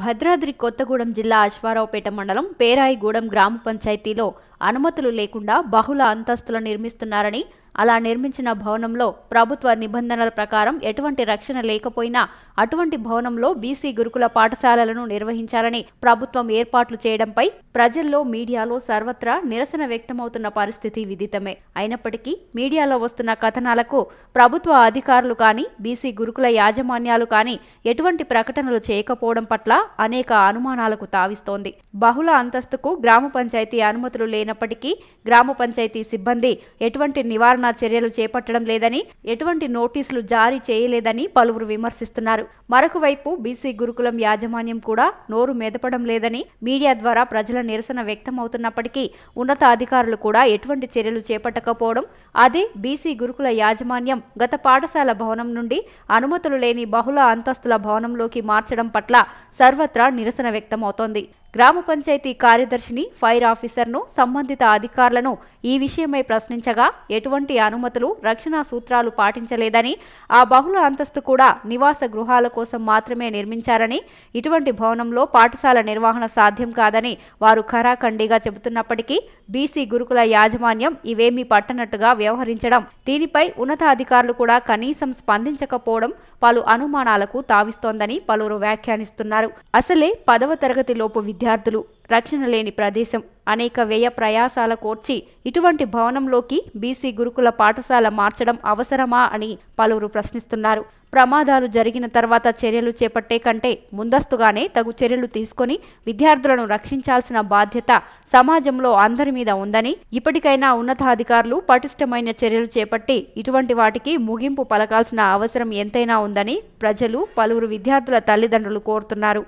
భద్రాద్రి కొత్తగూడెం జిల్లా అశ్వారావుపేట మండలం పేరాయిగూడెం గ్రామ పంచాయతీలో అనుమతులు లేకుండా బహుళ అంతస్తులు నిర్మిస్తున్నారని అలా నిర్మించిన భవనంలో ప్రభుత్వ నిబంధనల ప్రకారం ఎటువంటి రక్షణ లేకపోయినా అటువంటి భవనంలో బీసీ గురుకుల పాఠశాలలను నిర్వహించాలని ప్రభుత్వం ఏర్పాట్లు చేయడంపై ప్రజల్లో మీడియాలో సర్వత్రా నిరసన వ్యక్తమవుతున్న పరిస్థితి విదితమే అయినప్పటికీ మీడియాలో వస్తున్న కథనాలకు ప్రభుత్వ అధికారులు కానీ బీసీ గురుకుల యాజమాన్యాలు కానీ ఎటువంటి ప్రకటనలు చేయకపోవడం పట్ల అనేక అనుమానాలకు తావిస్తోంది బహుళ అంతస్తుకు గ్రామ పంచాయతీ అనుమతులు లేని అయినప్పటికీ గ్రామ పంచాయతీ సిబ్బంది ఎటువంటి నివారణ చర్యలు చేపట్టడం లేదని ఎటువంటి నోటీసులు జారీ చేయలేదని పలువురు విమర్శిస్తున్నారు మరొక వైపు బీసీ గురుకులం యాజమాన్యం కూడా నోరు మెదపడం లేదని మీడియా ద్వారా ప్రజల నిరసన వ్యక్తమవుతున్నప్పటికీ ఉన్నత అధికారులు కూడా ఎటువంటి చర్యలు చేపట్టకపోవడం అదే బీసీ గురుకుల యాజమాన్యం గత పాఠశాల భవనం నుండి అనుమతులు లేని బహుళ అంతస్తుల భవనంలోకి మార్చడం పట్ల సర్వత్రా నిరసన వ్యక్తమవుతోంది గ్రామ పంచాయతీ కార్యదర్శిని ఫైర్ ఆఫీసర్ను సంబంధిత అధికారులను ఈ విషయమై ప్రశ్నించగా ఎటువంటి అనుమతులు రక్షణ సూత్రాలు పాటించలేదని ఆ బహుళ అంతస్తు కూడా నివాస గృహాల కోసం మాత్రమే నిర్మించారని ఇటువంటి భవనంలో పాఠశాల నిర్వహణ సాధ్యం కాదని వారు ఖరాఖండిగా చెబుతున్నప్పటికీ బీసీ గురుకుల యాజమాన్యం ఇవేమీ పట్టనట్టుగా వ్యవహరించడం దీనిపై ఉన్నతాధికారులు కూడా కనీసం స్పందించకపోవడం పలు అనుమానాలకు తావిస్తోందని పలువురు వ్యాఖ్యానిస్తున్నారు అసలే పదవ తరగతిలోపు విద్యార్థులు రక్షణ లేని ప్రదేశం అనేక వ్యయ ప్రయాసాల కోర్చి ఇటువంటి భవనంలోకి బీసీ గురుకుల పాఠశాల మార్చడం అవసరమా అని పలువురు ప్రశ్నిస్తున్నారు ప్రమాదాలు జరిగిన తర్వాత చర్యలు చేపట్టే కంటే ముందస్తుగానే తగు చర్యలు తీసుకొని విద్యార్థులను రక్షించాల్సిన బాధ్యత సమాజంలో అందరి మీద ఉందని ఇప్పటికైనా ఉన్నతాధికారులు పటిష్టమైన చర్యలు చేపట్టి ఇటువంటి వాటికి ముగింపు పలకాల్సిన అవసరం ఎంతైనా ఉందని ప్రజలు పలువురు విద్యార్థుల తల్లిదండ్రులు కోరుతున్నారు